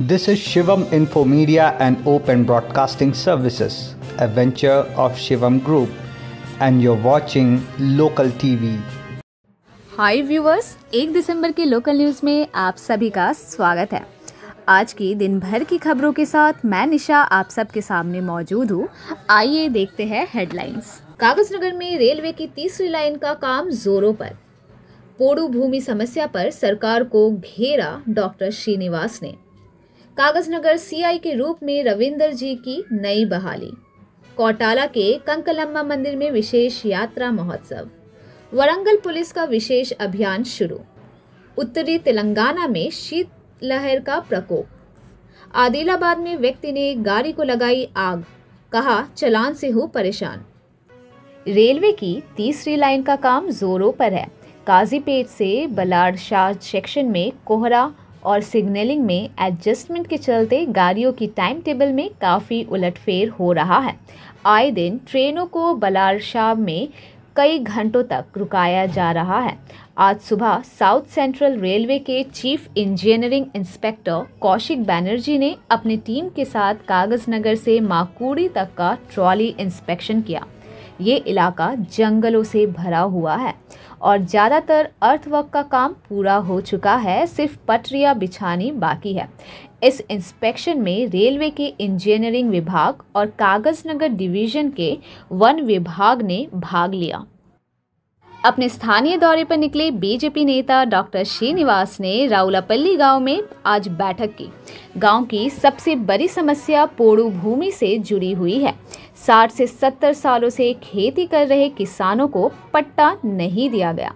This is Shivam Info Media and Open Broadcasting Services, a venture of Shivam Group, and you're watching Local TV. Hi viewers एक दिसंबर के local news में आप सभी का स्वागत है आज की दिन भर की खबरों के साथ मैं निशा आप सबके सामने मौजूद हूँ आइए देखते हैं हेडलाइंस कागज नगर में रेलवे की तीसरी लाइन का काम जोरों पर पोड़ू भूमि समस्या पर सरकार को घेरा डॉक्टर श्रीनिवास ने कागजनगर सीआई के रूप में रविंदर जी की नई बहाली कौटाला के कंकलम्मा मंदिर में विशेष यात्रा महोत्सव वरंगल पुलिस का विशेष अभियान शुरू उत्तरी तेलंगाना में शीत लहर का प्रकोप आदिलाबाद में व्यक्ति ने गाड़ी को लगाई आग कहा चलान से हूँ परेशान रेलवे की तीसरी लाइन का काम जोरों पर है काजीपेट से बलाड शाह सेक्शन में कोहरा और सिग्नलिंग में एडजस्टमेंट के चलते गाड़ियों की टाइम टेबल में काफ़ी उलटफेर हो रहा है आए दिन ट्रेनों को बलारशाह में कई घंटों तक रुकाया जा रहा है आज सुबह साउथ सेंट्रल रेलवे के chief engineering inspector Kaushik Banerjee ने अपनी टीम के साथ कागजनगर से माकूड़ी तक का ट्रॉली इंस्पेक्शन किया ये इलाका जंगलों से भरा हुआ है और ज़्यादातर अर्थवर्क का काम पूरा हो चुका है सिर्फ पटरियाँ बिछानी बाकी है इस इंस्पेक्शन में रेलवे के इंजीनियरिंग विभाग और कागजनगर डिवीज़न के वन विभाग ने भाग लिया अपने स्थानीय दौरे पर निकले बीजेपी नेता डॉक्टर श्रीनिवास ने राउलापल्ली गांव में आज बैठक की गांव की सबसे बड़ी समस्या पोड़ू भूमि से जुड़ी हुई है साठ से सत्तर सालों से खेती कर रहे किसानों को पट्टा नहीं दिया गया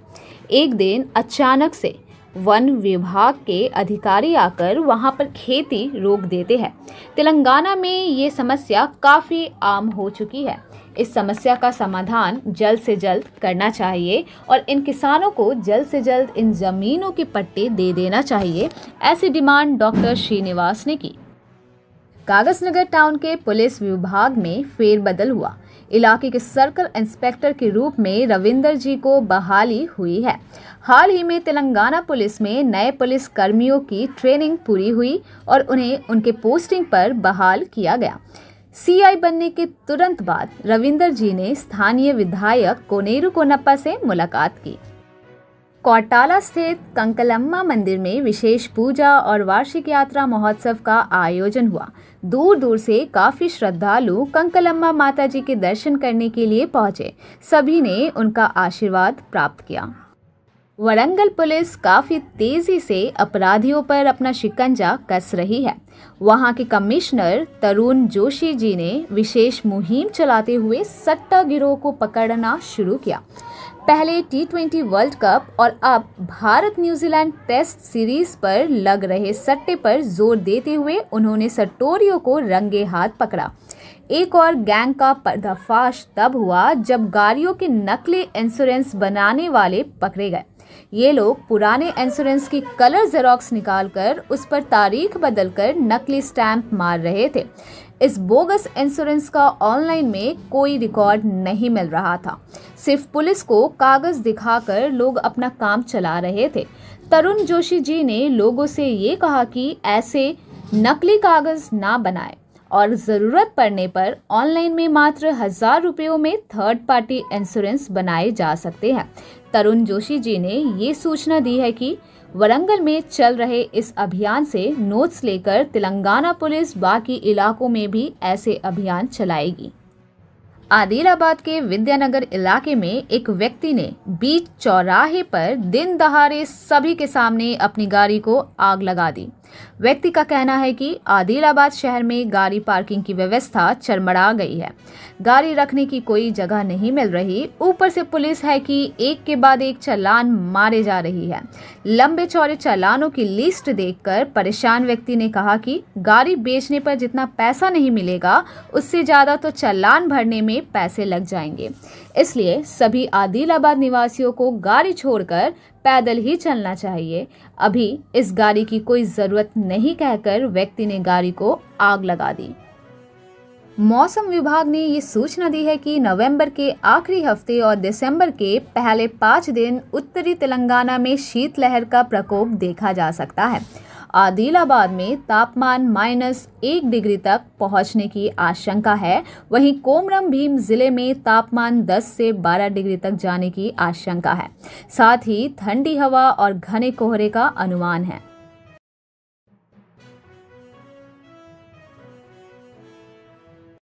एक दिन अचानक से वन विभाग के अधिकारी आकर वहां पर खेती रोक देते हैं तेलंगाना में ये समस्या काफ़ी आम हो चुकी है इस समस्या का समाधान जल्द से जल्द करना चाहिए और इन किसानों को जल्द से जल्द इन ज़मीनों के पट्टे दे देना चाहिए ऐसी डिमांड डॉक्टर श्रीनिवास ने की कागजनगर टाउन के पुलिस विभाग में फेरबदल हुआ इलाके के सर्कल इंस्पेक्टर के रूप में रविंदर जी को बहाली हुई है हाल ही में तेलंगाना पुलिस में नए पुलिस कर्मियों की ट्रेनिंग पूरी हुई और उन्हें उनके पोस्टिंग पर बहाल किया गया सीआई बनने के तुरंत बाद रविंदर जी ने स्थानीय विधायक कोनेरू कोनप्पा से मुलाकात की कौटाला स्थित कंकलम्मा मंदिर में विशेष पूजा और वार्षिक यात्रा महोत्सव का आयोजन हुआ दूर दूर से काफ़ी श्रद्धालु कंकलम्मा माता जी के दर्शन करने के लिए पहुंचे सभी ने उनका आशीर्वाद प्राप्त किया वरंगल पुलिस काफ़ी तेज़ी से अपराधियों पर अपना शिकंजा कस रही है वहां के कमिश्नर तरुण जोशी जी ने विशेष मुहिम चलाते हुए सट्टा गिरोह को पकड़ना शुरू किया पहले टी ट्वेंटी वर्ल्ड कप और अब भारत न्यूजीलैंड टेस्ट सीरीज पर लग रहे सट्टे पर जोर देते हुए उन्होंने सट्टोरियो को रंगे हाथ पकड़ा एक और गैंग का पर्दाफाश तब हुआ जब गाड़ियों के नकली इंश्योरेंस बनाने वाले पकड़े गए ये लोग पुराने इंश्योरेंस की कलर जेरोक्स निकालकर उस पर तारीख बदलकर नकली स्टैंप मार रहे थे इस बोगस इंश्योरेंस का ऑनलाइन में कोई रिकॉर्ड नहीं मिल रहा था सिर्फ पुलिस को कागज़ दिखाकर लोग अपना काम चला रहे थे तरुण जोशी जी ने लोगों से ये कहा कि ऐसे नकली कागज़ ना बनाएं और ज़रूरत पड़ने पर ऑनलाइन में मात्र हज़ार रुपयों में थर्ड पार्टी इंश्योरेंस बनाए जा सकते हैं तरुण जोशी जी ने ये सूचना दी है कि वरंगल में चल रहे इस अभियान से नोट्स लेकर तेलंगाना पुलिस बाकी इलाकों में भी ऐसे अभियान चलाएगी आदिलाबाद के विद्यानगर इलाके में एक व्यक्ति ने बीच चौराहे पर दिन दहाड़े सभी के सामने अपनी गाड़ी को आग लगा दी व्यक्ति का कहना है कि आदिलाबाद शहर में गाड़ी पार्किंग की व्यवस्था चरमरा गई है गाड़ी रखने की कोई जगह नहीं मिल रही ऊपर से पुलिस है कि एक के बाद एक चालान मारे जा रही है लंबे चौड़े चालानों की लिस्ट देखकर परेशान व्यक्ति ने कहा कि गाड़ी बेचने पर जितना पैसा नहीं मिलेगा उससे ज़्यादा तो चालान भरने में पैसे लग जाएंगे इसलिए सभी आदिलाबाद निवासियों को गाड़ी छोड़कर पैदल ही चलना चाहिए अभी इस गाड़ी की कोई ज़रूरत नहीं कहकर व्यक्ति ने गाड़ी को आग लगा दी मौसम विभाग ने ये सूचना दी है कि नवंबर के आखिरी हफ्ते और दिसंबर के पहले पाँच दिन उत्तरी तेलंगाना में शीतलहर का प्रकोप देखा जा सकता है आदिलाबाद में तापमान माइनस एक डिग्री तक पहुंचने की आशंका है वहीं कोमरम भीम जिले में तापमान 10 से 12 डिग्री तक जाने की आशंका है साथ ही ठंडी हवा और घने कोहरे का अनुमान है